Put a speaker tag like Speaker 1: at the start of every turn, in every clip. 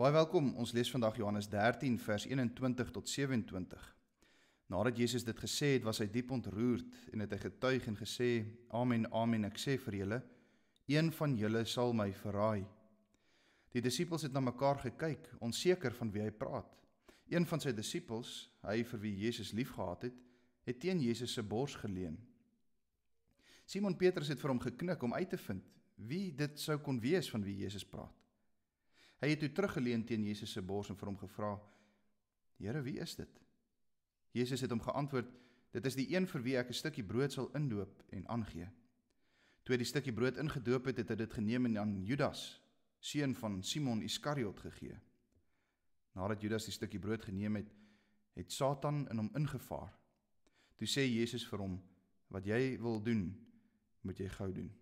Speaker 1: Baie welkom. Ons lees vandag Johannes 13 vers 21 tot 27. Nadat Jesus dit gesê het, was hy diep ontroerd en het hy getuig en gesê: "Amen, amen, ek sê vir julle, een van julle sal my verraai." Die disippels het na mekaar gekyk, onseker van wie hy praat. Een van sy disippels, hy vir wie Jesus liefgehad het, het teen Jesus se bors geleun. Simon Petrus het vir hom geknik om uit te vind wie dit sou kon wees van wie Jesus praat. Hy het toe teruggeleun teen Jesus se bors en vir hom gevra: "Here, wie is dit?" Jesus het hom geantwoord: "Dit is die een vir wie ek 'n stukkie brood sal indoop en aangee." Toe hy die stukkie brood ingedoop het, het hy dit geneem en aan Judas, seun van Simon Iskariot, gegee. Nadat Judas die stukkie brood geneem het, het Satan in hom ingevaar. Toe sê Jesus vir hom: "Wat jy wil doen, moet jy gou doen."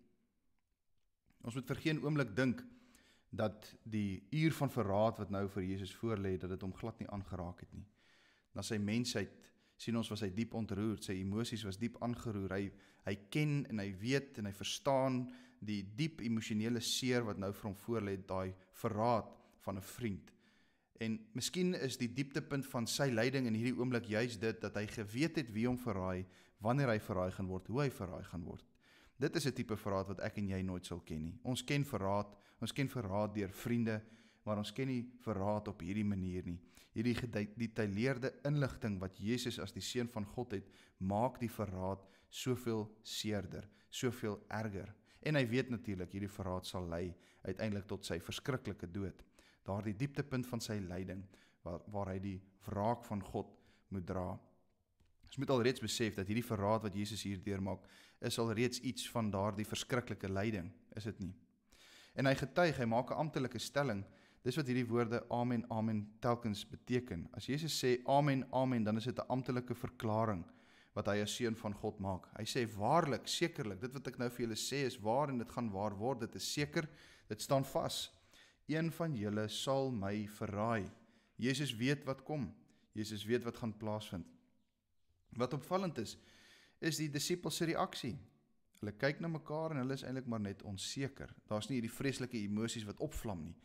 Speaker 1: Ons moet vir geen oomblik dink dat die uur van verraad wat nou vir Jesus voorlê dat dit hom glad nie aangeraak het nie. Na sy mensheid sien ons was hy diep ontroer, sy emosies was diep aangeroer. Hy hy ken en hy weet en hy verstaan die diep emosionele seer wat nou vir hom voorlê daai verraad van 'n vriend. En miskien is die dieptepunt van sy lyding in hierdie oomblik juis dit dat hy geweet het wie hom verraai, wanneer hy verraai gaan word, hoe hy verraai gaan word. Dit is 'n tipe verraad wat ek en jy nooit sal ken nie. Ons ken verraad, Ons ken verraad deur vriende, maar ons ken nie verraad op hierdie manier nie. Hierdie gedetailleerde inligting wat Jesus as die seun van God het, maak die verraad soveel seerder, soveel erger. En hy weet natuurlik hierdie verraad sal lei uiteindelik tot sy verskriklike dood. Daardie dieptepunt van sy lyding waar waar hy die wraak van God moet dra. Ons moet alreeds besef dat hierdie verraad wat Jesus hier deurmaak, is alreeds iets van daardie verskriklike lyding, is dit nie? en hy getuig, hy maak 'n amptelike stelling. Dis wat hierdie woorde amen amen telkens beteken. As Jesus sê amen amen, dan is dit 'n amptelike verklaring wat hy as seun van God maak. Hy sê waarlik, sekerlik, dit wat ek nou vir julle sê is waar en dit gaan waar word, dit is seker, dit staan vas. Een van julle sal my verraai. Jesus weet wat kom. Jesus weet wat gaan plaasvind. Wat opvallend is, is die disippels se reaksie. Hulle kyk na mekaar en hulle is eintlik maar net onseker. Daar's nie hierdie vreeslike emosies wat opvlam nie.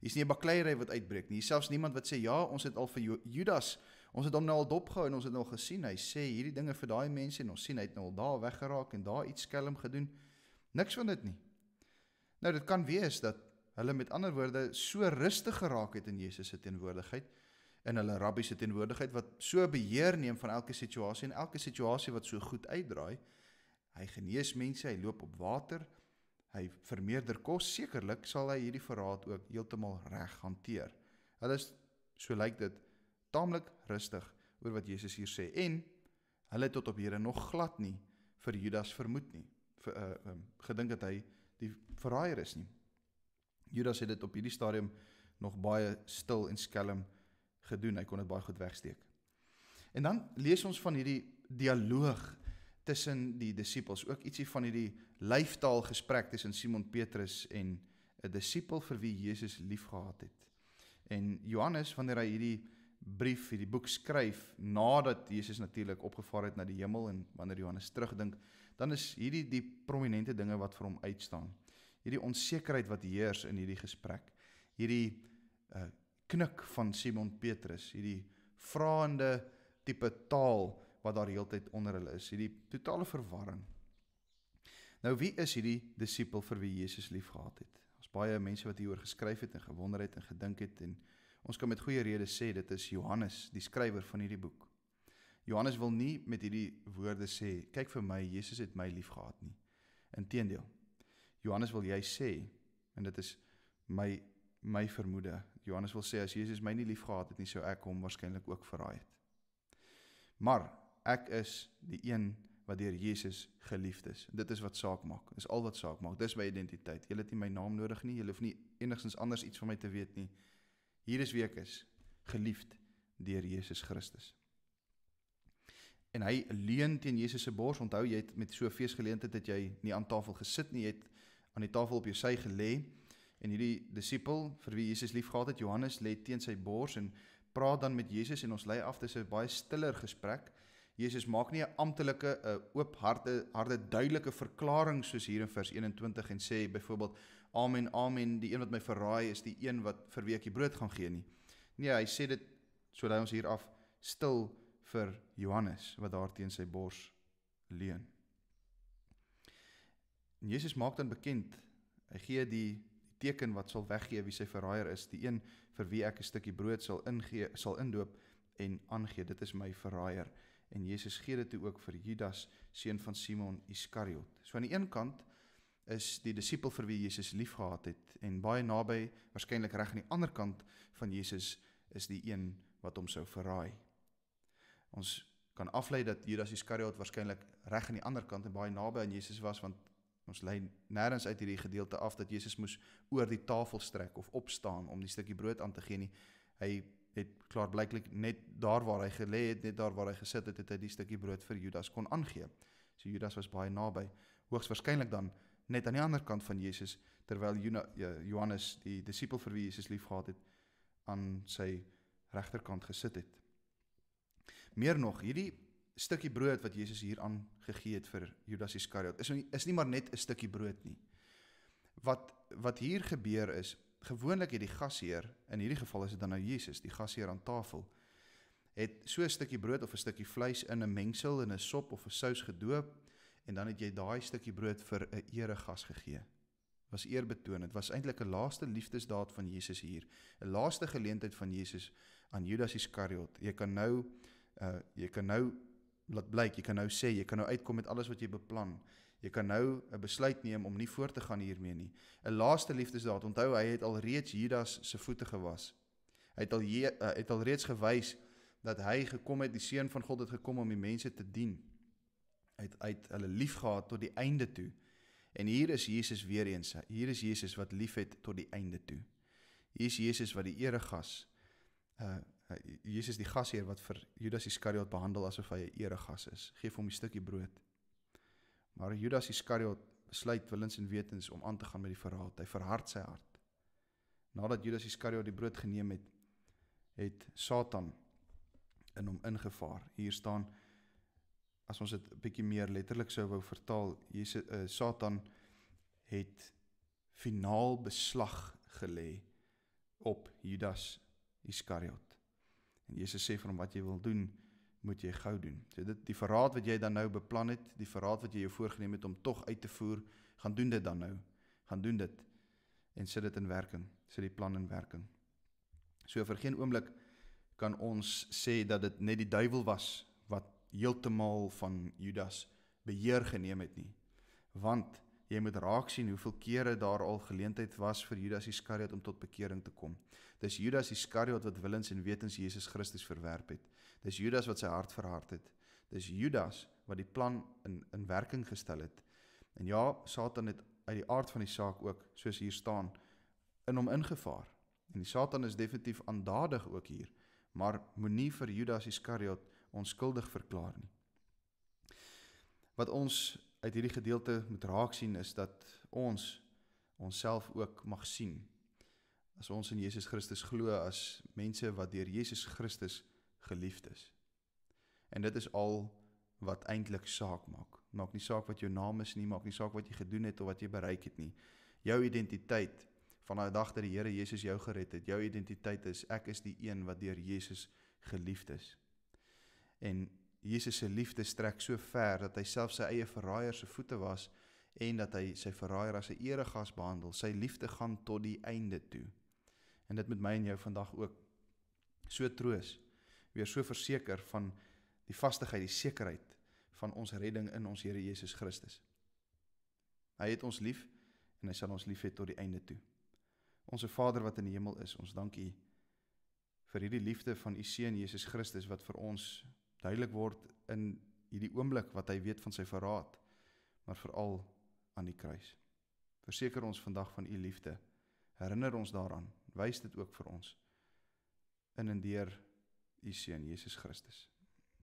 Speaker 1: Hier's nie 'n bakleierery wat uitbreek nie. Selfs niemand wat sê ja, ons het al vir Judas, ons het hom nou al dopgehou en ons het nou gesien hy sê hierdie dinge vir daai mense en ons sien hy het nou al daar weggeraak en daar iets skelm gedoen. Niks van dit nie. Nou dit kan wees dat hulle met ander woorde so rustig geraak het in Jesus se teenwoordigheid en hulle rabbi se teenwoordigheid wat so beheer neem van elke situasie en elke situasie wat so goed uitdraai Hy genees mense, hy loop op water, hy vermeerder kos. Sekerlik sal hy hierdie verraad ook heeltemal reg hanteer. Hulle is so lyk dit taamlik rustig oor wat Jesus hier sê en hulle tot op hede nog glad nie vir Judas vermoed nie. Ver, uh, eh, um, ehm, gedink dat hy die verraaier is nie. Judas het dit op hierdie stadium nog baie stil en skelm gedoen. Hy kon dit baie goed wegsteek. En dan lees ons van hierdie dialoog tussen die disippels, ook ietsie van hierdie lyftaal gesprek tussen Simon Petrus en 'n disipel vir wie Jesus liefgehad het. En Johannes wanneer hy hierdie brief, hierdie boek skryf nadat Jesus natuurlik opgevaar het na die hemel en wanneer Johannes terugdink, dan is hierdie die prominente dinge wat vir hom uitstaan. Hierdie onsekerheid wat heers in hierdie gesprek. Hierdie uh, knik van Simon Petrus, hierdie vraende tipe taal wat daar heeltyd onder hulle is, hierdie totale verwarring. Nou wie is hierdie disipel vir wie Jesus liefgehad het? Ons baie mense wat hieroor geskryf het en gewonder het en gedink het en ons kan met goeie rede sê dit is Johannes, die skrywer van hierdie boek. Johannes wil nie met hierdie woorde sê kyk vir my Jesus het my liefgehad nie. Inteendeel. Johannes wil jy sê en dit is my my vermoede. Johannes wil sê as Jesus my nie liefgehad het nie sou ek hom waarskynlik ook verraai het. Maar ek is die een wat deur Jesus geliefd is. Dit is wat saak maak. Dis al wat saak maak. Dis my identiteit. Jy het nie my naam nodig nie. Jy hoef nie enigsins anders iets van my te weet nie. Hier is wie ek is, geliefd deur Jesus Christus. En hy leun teen Jesus se bors. Onthou jy het met so 'n feesgeleentheid dat jy nie aan tafel gesit nie, jy het aan die tafel op jou sy gelê. En hierdie disipel vir wie Jesus liefgehad het, Johannes, lê teen sy bors en praat dan met Jesus en ons lei af dis 'n baie stiller gesprek. Jesus maak nie 'n amptelike 'n eh, oop harte harde duidelike verklaring soos hier in vers 21 en sê byvoorbeeld amen amen die een wat my verraai is die een wat vir wie ek die brood gaan gee nie. Nee, hy sê dit sodat ons hier af stil vir Johannes wat daar teen sy bors leun. En Jesus maak dan bekend, hy gee die die teken wat sal weggee wie sy verraaier is, die een vir wie ek 'n stukkie brood sal ingee, sal indoop en aangee, dit is my verraaier en Jesus gee dit ook vir Judas seun van Simon Iskariot. So aan die een kant is die disipel vir wie Jesus liefgehad het en baie naby waarskynlik reg aan die ander kant van Jesus is die een wat hom sou verraai. Ons kan aflei dat Judas Iskariot waarskynlik reg aan die ander kant en baie naby aan Jesus was want ons lei nêrens uit hierdie gedeelte af dat Jesus moes oor die tafel strek of opstaan om die stukkie brood aan te gee nie. Hy het klaarblyklik net daar waar hy gelê het, net daar waar hy gesit het, het hy die stukkie brood vir Judas kon aangee. So Judas was baie naby, hoogs waarskynlik dan net aan die ander kant van Jesus terwyl ja, Johannes die disipel vir wie Jesus liefgehad het aan sy regterkant gesit het. Meer nog, hierdie stukkie brood wat Jesus hier aangegee het vir Judas Iskariot is nie, is nie maar net 'n stukkie brood nie. Wat wat hier gebeur is, gewoonlik het die gasheer, in hierdie geval is dit dan nou Jesus, die gasheer aan tafel, het so 'n stukkie brood of 'n stukkie vleis in 'n mengsel en 'n sop of 'n sous gedoop en dan het jy daai stukkie brood vir 'n eregas gegee. Was eer betoon. Dit was eintlik 'n laaste liefdesdaad van Jesus hier, 'n laaste geleentheid van Jesus aan Judas Iskariot. Jy kan nou uh jy kan nou laat blyk, jy kan nou sê, jy kan nou uitkom met alles wat jy beplan het Jy kan nou 'n besluit neem om nie voort te gaan hiermee nie. 'n Laaste liefdesdaad. Onthou, hy het al reeds Judas se voete gewas. Hy het al je, uh, het al reeds gewys dat hy gekom het, die seun van God het gekom om die mense te dien. Hy het uit hulle liefgehad tot die einde toe. En hier is Jesus weer eens. Hier is Jesus wat liefhet tot die einde toe. Hier is Jesus wat die eregas uh eh, eh, Jesus die gasheer wat vir Judas Iskariot behandel asof hy 'n eregas is. Geef hom 'n stukkie brood. Maar Judas Iskariot besluit willens en wetens om aan te gaan met die verraad. Hy verhard sy hart. Nadat Judas Iskariot die brood geneem het, het Satan in hom ingevaar. Hier staan as ons dit 'n bietjie meer letterlik sou wou vertaal, Jesus uh, Satan het finaal beslag gelê op Judas Iskariot. En Jesus sê vir hom wat jy wil doen, moet jy gou doen. So dit die verraad wat jy dan nou beplan het, die verraad wat jy jou voorgenem het om tog uit te voer, gaan doen dit dan nou. Gaan doen dit en sit dit in werking. Sit die plan in werking. So vir geen oomblik kan ons sê dat dit net die duiwel was wat heeltemal van Judas beheer geneem het nie. Want jy moet raak sien hoeveel kere daar al geleentheid was vir Judas Iskariot om tot bekering te kom. Dis Judas Iskariot wat willens en wetens Jesus Christus verwerp het. Dis Judas wat sy hart verhard het. Dis Judas wat die plan in in werking gestel het. En ja, Satan het uit die aard van die saak ook, soos hier staan, in hom ingevaar. En die Satan is definitief aandadig ook hier, maar moenie vir Judas Iskariot onskuldig verklaar nie. Wat ons uit hierdie gedeelte moet raak sien is dat ons onsself ook mag sien as ons in Jesus Christus glo as mense wat deur Jesus Christus geliefdes. En dit is al wat eintlik saak maak. Maak nie saak wat jou naam is nie, maak nie saak wat jy gedoen het of wat jy bereik het nie. Jou identiteit van daai dag dat die Here Jesus jou gered het, jou identiteit is ek is die een wat deur Jesus geliefd is. En Jesus se liefde strek so ver dat hy self sy eie verraaiers se voete was en dat hy sy verraaier as 'n eregas behandel. Sy liefde gaan tot die einde toe. En dit moet my en jou vandag ook so troos weer so verseker van die vastigheid, die sekerheid van ons redding in ons Here Jesus Christus. Hy het ons lief en hy sal ons lief hê tot die einde toe. Onse Vader wat in die hemel is, ons dank U vir hierdie liefde van U seun Jesus Christus wat vir ons duidelik word in hierdie oomblik wat hy weet van sy verraad, maar veral aan die kruis. Verseker ons vandag van U liefde. Herinner ons daaraan. Wys dit ook vir ons in en deur u seun Jesus Christus.